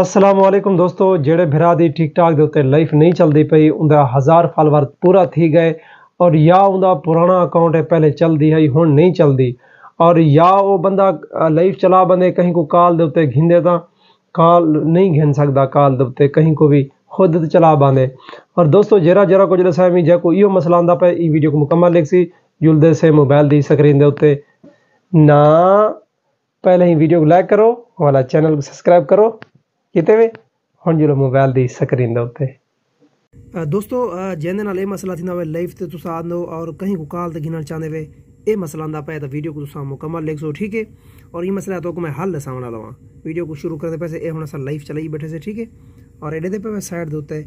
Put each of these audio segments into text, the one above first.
ਅਸਲਾਮ ਵਾਲੇਕਮ ਦੋਸਤੋ ਜਿਹੜੇ ਭਰਾ ਦੀ ਠੀਕ ਠਾਕ ਦੇ ਉੱਤੇ ਲਾਈਫ ਨਹੀਂ ਚੱਲਦੀ ਪਈ ਉਹਦਾ ਹਜ਼ਾਰ ਫਾਲੋਅਰ ਪੂਰਾ ਥੀ ਗਏ ਔਰ ਯਾ ਉਹਦਾ ਪੁਰਾਣਾ ਅਕਾਊਂਟ ਹੈ ਪਹਿਲੇ ਚੱਲਦੀ ਹੈ ਹੁਣ ਨਹੀਂ ਚੱਲਦੀ ਔਰ ਯਾ ਉਹ ਬੰਦਾ ਲਾਈਫ ਚਲਾ ਬੰਦੇ ਕਹੀਂ ਕੋ ਕਾਲ ਦੇ ਉੱਤੇ ਘਿੰਦੇ ਤਾਂ ਕਾਲ ਨਹੀਂ ਘਿੰ ਸਕਦਾ ਕਾਲ ਦੇ ਉੱਤੇ ਕਹੀਂ ਕੋ ਵੀ ਖੁਦ ਚਲਾ ਬੰਦੇ ਔਰ ਦੋਸਤੋ ਜਿਹੜਾ ਜਿਹੜਾ ਕੁਝ ਦੱਸਿਆ ਵੀ ਜੇ ਕੋਈ ਇਹੋ ਮਸਲਾ ਆਂਦਾ ਪਏ ਇਹ ਵੀਡੀਓ ਕੋ ਮੁਕੰਮਲ ਲਿਖ ਸੀ ਜੁਲਦੇ ਸੇ ਮੋਬਾਈਲ ਦੀ ਸਕਰੀਨ ਦੇ ਉੱਤੇ ਨਾ ਪਹਿਲੇ ਹੀ ਵੀਡੀਓ ਨੂੰ ਲਾਈਕ ਕਰੋ ਵਾਲਾ ਚੈਨਲ ਨੂੰ ਸਬਸਕ੍ਰਾਈਬ ਕਰੋ ਕਿਤੇ ਵੀ ਹੁਣ ਜਿਹੜਾ ਮੋਬਾਈਲ ਦੀ ਸਕਰੀਨ ਦੇ ਉੱਤੇ ਦੋਸਤੋ ਜਿਹਦੇ ਨਾਲ ਇਹ ਮਸਲਾ ਥਿੰਦਾ ਹੋਵੇ ਲਾਈਫ ਤੇ ਤੁਸੀਂ ਆਂਦੋ ਔਰ ਕਹੀਂ ਕੋ ਕਾਲ ਤੇ ਗਿਨਣ ਚਾਹਦੇ ਵੇ ਇਹ ਮਸਲਾ ਆਂਦਾ ਪਿਆ ਤਾਂ ਵੀਡੀਓ ਕੋ ਤੁਸੀਂ ਮੁਕੰਮਲ ਲਿਖ ਸੋ ਠੀਕ ਹੈ और ये मसला तो मैं हल दसावण वाला वहाँ वीडियो को शुरू करते पैसे ये हम अस लाइव चलाई बैठे से ठीक है और एडे दे पे साइड के उत्ते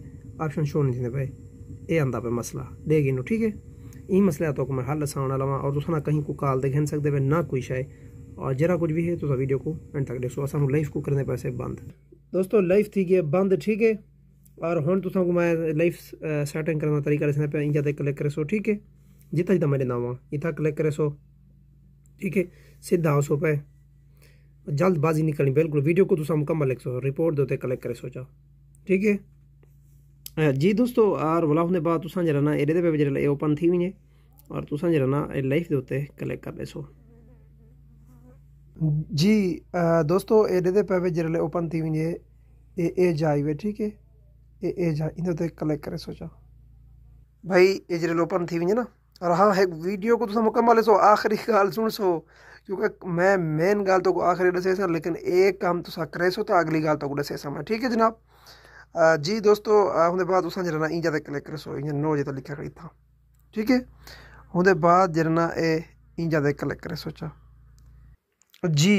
ऑप्शन शो नहीं देते पे ये आंदा पे मसला दे गिनो ठीक है ये मसला तो मैं हल दसावण वाला वहाँ और तुम ना कहीं को कॉल दे गिन सकते पे ना कुछ शायद और जरा कुछ भी है तो वीडियो को एंड तक देखो अस लाइव को करने पैसे बंद दोस्तों लाइफ थी गई बंद ठीक है और हूँ तुसा मैं लाइफ सैटिंग करने का तरीका दसना पाया इंजा तक क्लिक करे सो ठीक है जितना जितना मेरे नाम इतना क्लिक करे सो ठीक है सीधा आओ सो पे जल्दबाजी निकलनी बिल्कुल वीडियो को तुसा मुकम्मल लिख सो रिपोर्ट दो क्लिक करे सो जाओ ठीक है जी दोस्तों और वाला होने बाद तुसा जरा एरे पे जरा ओपन थी वञे और तुसा जरा लाइफ के उ क्लिक कर सो जी दोस्तों एरे पे जरा ओपन थी वञे ए जाए ठीक है ए ए जा इन ते कलेक्ट करे सोचा भाई ये जॾहिं ओपन थी वञे ना और हाँ एक वीडियो को तो तुसां मुकमल ॾिसो आख़िरी सुन सो क्योंकि मैं मेन गाल तो आख़िरी ॾिसे सां लेकिन ए कमु तुसां तो करे सो तो अगली ॻाल्हि तो ॾिसे सां ठीक है जनाब जी दोस्तों हुनदे बाद तुसां जेह्ड़ा ना इंजा तक कलेक्ट करे सो इ'यां नौ जे त लिखिया खड़ी इत्थां ठीक है हुनदे बाद जरा ना ए इंजा ते कलेक्ट करे सोचा जी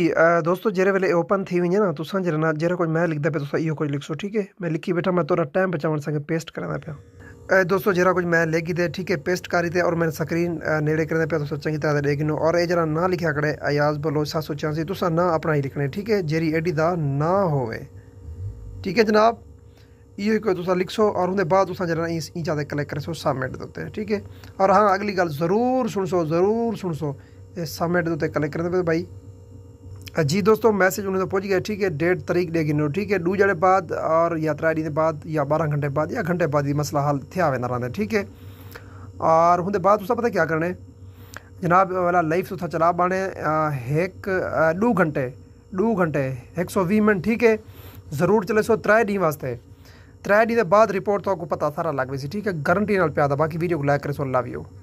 दोस्तों जहिड़े वेले ओपन थी वञे न तोसां जहिड़ा न जहिड़ा कुझु मैं लिखंदा पिया तोसां इहो कुझु लिखिसो ठीक है मैं लिखी बैठा मैं थोरा टाइम बचाव असांखे पेस्ट करा पिया दोस्तों जरा कुछ मैं लेखी दे ठीक है पेस्ट करी ते और मैं स्क्रीन नेड़े करना पे तुस चंगी तरह देख गिनो और एह् ना लिखा कड़े अयाज बोलो सत्त सौ छियासी तुसां ना अपना ही लिखने ठीक है जहिड़ी एडी दा ना होवे ठीक है जनाब इो हिकु तुसां लिखो और हुनजे बाद तुसां जॾहिं ईअं चाहे क्लिक करे सो सबमिट के उते ठीक है और हाँ अगली ॻाल्हि ज़रूरु सुणसो ज़रूरु सुणसो सबमिट के उते क्लिक करंदे तो भाई जी दोस्तों मैसेज उन्हें तो गया ठीक है डेढ़ तरीक डेगी ठीक है दू जड़े बाद और या त्रा के बाद या बारह घंटे बाद या घंटे बाद ये मसला हल थे वेंदा रहंदा ठीक है और हूँ बाद उसका पता क्या करने जनाब वाला लाइफ सुथा चला बाने एक दू घंटे दू घंटे एक सौ वी मिनट ठीक है ज़रूर चले सो त्रै डी वास्ते त्रै डी के बाद रिपोर्ट तो आपको पता सारा लग गई ठीक है गारंटी नाल प्यादा बाकी वीडियो को लाइक करे सो लव यू